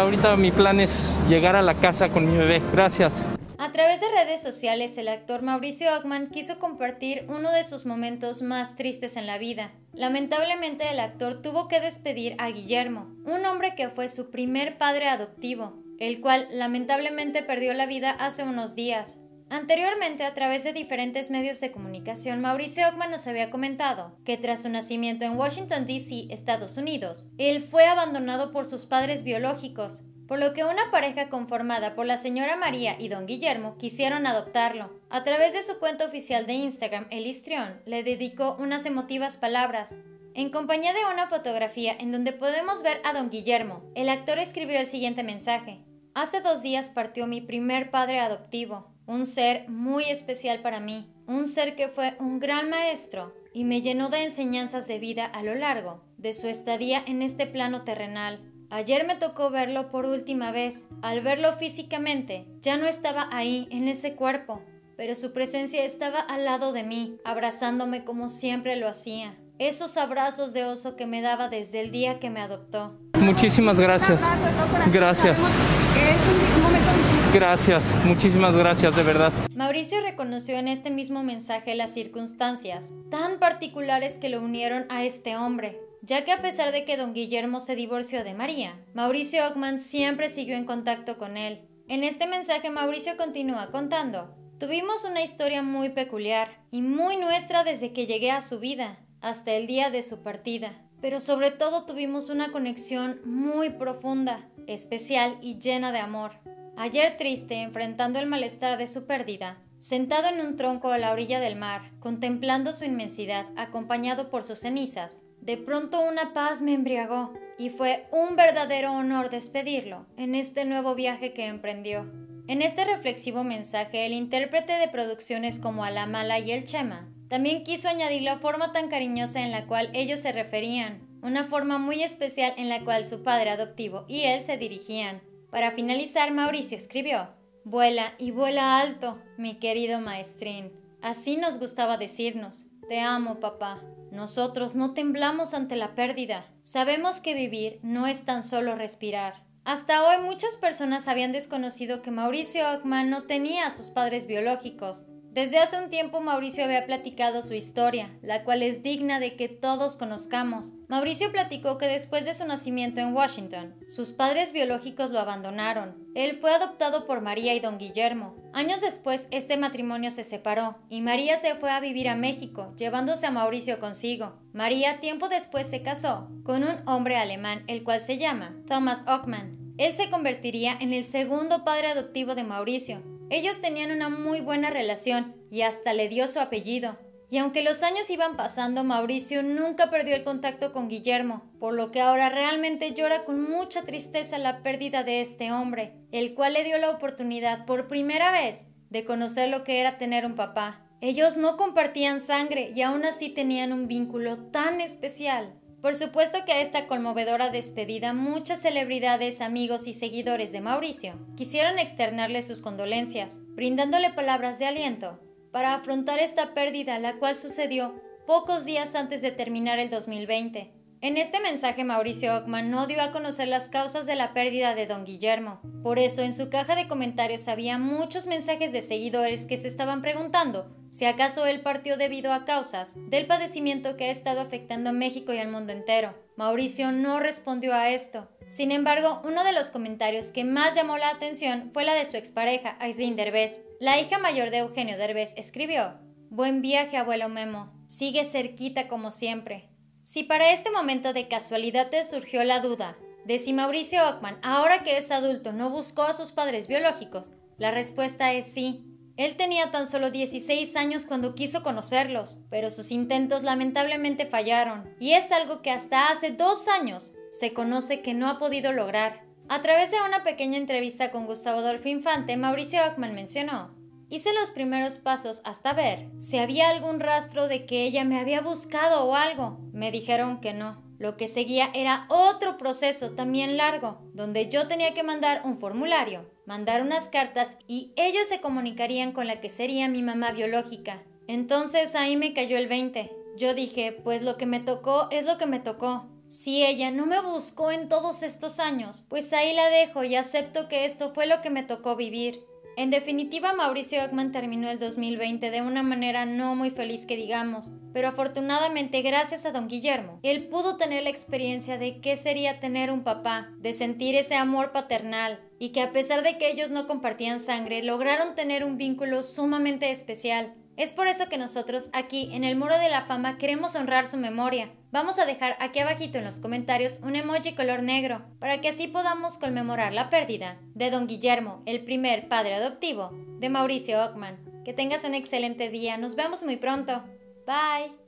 Ahorita mi plan es llegar a la casa con mi bebé. Gracias. A través de redes sociales, el actor Mauricio Ockman quiso compartir uno de sus momentos más tristes en la vida. Lamentablemente, el actor tuvo que despedir a Guillermo, un hombre que fue su primer padre adoptivo, el cual lamentablemente perdió la vida hace unos días. Anteriormente, a través de diferentes medios de comunicación, Mauricio Ockman nos había comentado que tras su nacimiento en Washington, D.C., Estados Unidos, él fue abandonado por sus padres biológicos, por lo que una pareja conformada por la señora María y don Guillermo quisieron adoptarlo. A través de su cuenta oficial de Instagram, El Istrión, le dedicó unas emotivas palabras, en compañía de una fotografía en donde podemos ver a don Guillermo. El actor escribió el siguiente mensaje. Hace dos días partió mi primer padre adoptivo un ser muy especial para mí, un ser que fue un gran maestro y me llenó de enseñanzas de vida a lo largo de su estadía en este plano terrenal. Ayer me tocó verlo por última vez. Al verlo físicamente, ya no estaba ahí, en ese cuerpo, pero su presencia estaba al lado de mí, abrazándome como siempre lo hacía. Esos abrazos de oso que me daba desde el día que me adoptó. Muchísimas gracias. Gracias. Gracias, muchísimas gracias, de verdad. Mauricio reconoció en este mismo mensaje las circunstancias tan particulares que lo unieron a este hombre, ya que a pesar de que don Guillermo se divorció de María, Mauricio Ockman siempre siguió en contacto con él. En este mensaje Mauricio continúa contando, tuvimos una historia muy peculiar y muy nuestra desde que llegué a su vida hasta el día de su partida, pero sobre todo tuvimos una conexión muy profunda, especial y llena de amor. Ayer triste, enfrentando el malestar de su pérdida, sentado en un tronco a la orilla del mar, contemplando su inmensidad, acompañado por sus cenizas, de pronto una paz me embriagó y fue un verdadero honor despedirlo en este nuevo viaje que emprendió. En este reflexivo mensaje, el intérprete de producciones como Alamala y El Chema también quiso añadir la forma tan cariñosa en la cual ellos se referían, una forma muy especial en la cual su padre adoptivo y él se dirigían, para finalizar, Mauricio escribió, Vuela y vuela alto, mi querido maestrín. Así nos gustaba decirnos, Te amo, papá. Nosotros no temblamos ante la pérdida. Sabemos que vivir no es tan solo respirar. Hasta hoy muchas personas habían desconocido que Mauricio Ockman no tenía a sus padres biológicos, desde hace un tiempo Mauricio había platicado su historia, la cual es digna de que todos conozcamos. Mauricio platicó que después de su nacimiento en Washington, sus padres biológicos lo abandonaron. Él fue adoptado por María y don Guillermo. Años después, este matrimonio se separó y María se fue a vivir a México, llevándose a Mauricio consigo. María tiempo después se casó con un hombre alemán, el cual se llama Thomas Ockman. Él se convertiría en el segundo padre adoptivo de Mauricio, ellos tenían una muy buena relación y hasta le dio su apellido. Y aunque los años iban pasando, Mauricio nunca perdió el contacto con Guillermo, por lo que ahora realmente llora con mucha tristeza la pérdida de este hombre, el cual le dio la oportunidad por primera vez de conocer lo que era tener un papá. Ellos no compartían sangre y aún así tenían un vínculo tan especial. Por supuesto que a esta conmovedora despedida muchas celebridades, amigos y seguidores de Mauricio quisieron externarle sus condolencias, brindándole palabras de aliento para afrontar esta pérdida, la cual sucedió pocos días antes de terminar el 2020. En este mensaje Mauricio Ockman no dio a conocer las causas de la pérdida de don Guillermo. Por eso en su caja de comentarios había muchos mensajes de seguidores que se estaban preguntando si acaso él partió debido a causas del padecimiento que ha estado afectando a México y al mundo entero. Mauricio no respondió a esto. Sin embargo, uno de los comentarios que más llamó la atención fue la de su expareja, Aislinn Derbez. La hija mayor de Eugenio Derbez escribió: Buen viaje, abuelo Memo. Sigue cerquita como siempre. Si para este momento de casualidad te surgió la duda de si Mauricio Ockman, ahora que es adulto, no buscó a sus padres biológicos, la respuesta es sí. Él tenía tan solo 16 años cuando quiso conocerlos, pero sus intentos lamentablemente fallaron, y es algo que hasta hace dos años se conoce que no ha podido lograr. A través de una pequeña entrevista con Gustavo Adolfo Infante, Mauricio Ackman mencionó, Hice los primeros pasos hasta ver si había algún rastro de que ella me había buscado o algo. Me dijeron que no. Lo que seguía era otro proceso también largo, donde yo tenía que mandar un formulario, mandar unas cartas y ellos se comunicarían con la que sería mi mamá biológica. Entonces ahí me cayó el 20. Yo dije, pues lo que me tocó es lo que me tocó. Si ella no me buscó en todos estos años, pues ahí la dejo y acepto que esto fue lo que me tocó vivir. En definitiva, Mauricio Ekman terminó el 2020 de una manera no muy feliz que digamos, pero afortunadamente gracias a don Guillermo, él pudo tener la experiencia de qué sería tener un papá, de sentir ese amor paternal, y que a pesar de que ellos no compartían sangre, lograron tener un vínculo sumamente especial, es por eso que nosotros aquí en el Muro de la Fama queremos honrar su memoria. Vamos a dejar aquí abajito en los comentarios un emoji color negro, para que así podamos conmemorar la pérdida de don Guillermo, el primer padre adoptivo de Mauricio Ockman. Que tengas un excelente día, nos vemos muy pronto. Bye.